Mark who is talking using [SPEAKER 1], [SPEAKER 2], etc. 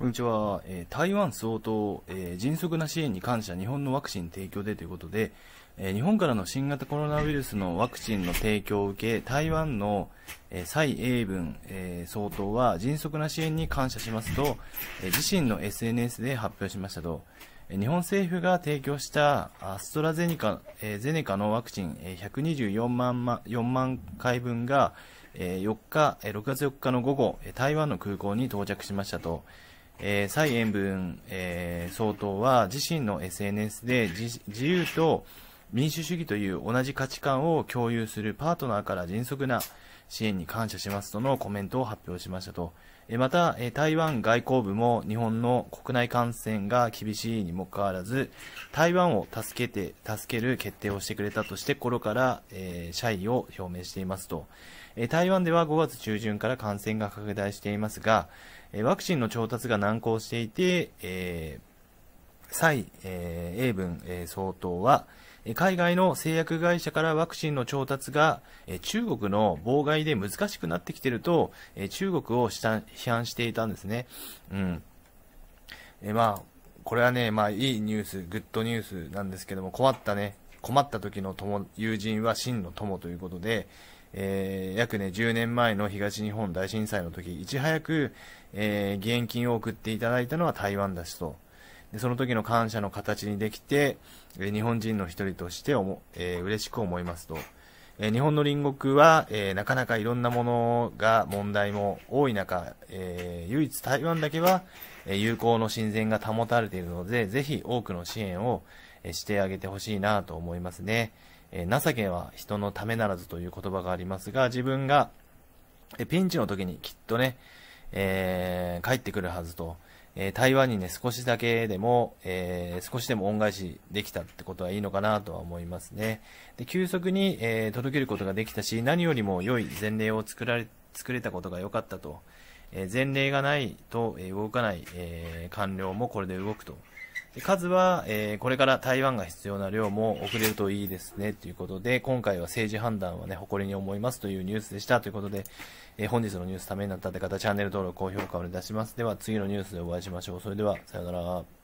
[SPEAKER 1] こんにちは、えー、台湾総統、えー、迅速な支援に感謝日本のワクチン提供でということで、えー、日本からの新型コロナウイルスのワクチンの提供を受け台湾の、えー、蔡英文、え総統は迅速な支援に感謝しますと、え自身の SNS で発表しましたと、え日本政府が提供したアストラゼネカ,、えゼネカのワクチン、え124万 ,4 万回分が、え4日、え6月4日の午後台湾の空港に到着しましたと。えー、蔡英文、えー、総統は自身の SNS で自由と、民主主義という同じ価値観を共有するパートナーから迅速な支援に感謝しますとのコメントを発表しましたと。また、台湾外交部も日本の国内感染が厳しいにもかかわらず、台湾を助けて、助ける決定をしてくれたとして、心から、えー、謝意を表明していますと、え台湾では5月中旬から感染が拡大していますが、えワクチンの調達が難航していて、えー蔡、えー、英文、えー、総統は、海外の製薬会社からワクチンの調達が中国の妨害で難しくなってきていると中国を批判していたんですね。うん。えまあ、これはね、まあいいニュース、グッドニュースなんですけども、困ったね、困った時の友友人は真の友ということで、えー、約ね、10年前の東日本大震災の時、いち早く、えー、義援金を送っていただいたのは台湾だしと。でその時の感謝の形にできて、え日本人の一人としておえー、嬉しく思いますと。え日本の隣国は、えー、なかなかいろんなものが問題も多い中、えー、唯一台湾だけは、え友好の親善が保たれているので、ぜひ多くの支援を、えしてあげてほしいなと思いますね。え情けは人のためならずという言葉がありますが、自分が、えピンチの時にきっとね、え帰ってくるはずと。え台湾にね、少しだけでも、えー、少しでも恩返しできたってことはいいのかなとは思いますね。で、急速に、えー、届けることができたし、何よりも良い前例を作られ、作れたことが良かったと。えー、前例がないと、え動かない、え官僚もこれで動くと。数は、えー、これから台湾が必要な量も遅れるといいですね、ということで、今回は政治判断はね、誇りに思いますというニュースでしたということで、えー、本日のニュースためになったって方、チャンネル登録、高評価お願いします。では、次のニュースでお会いしましょう。それでは、さようなら。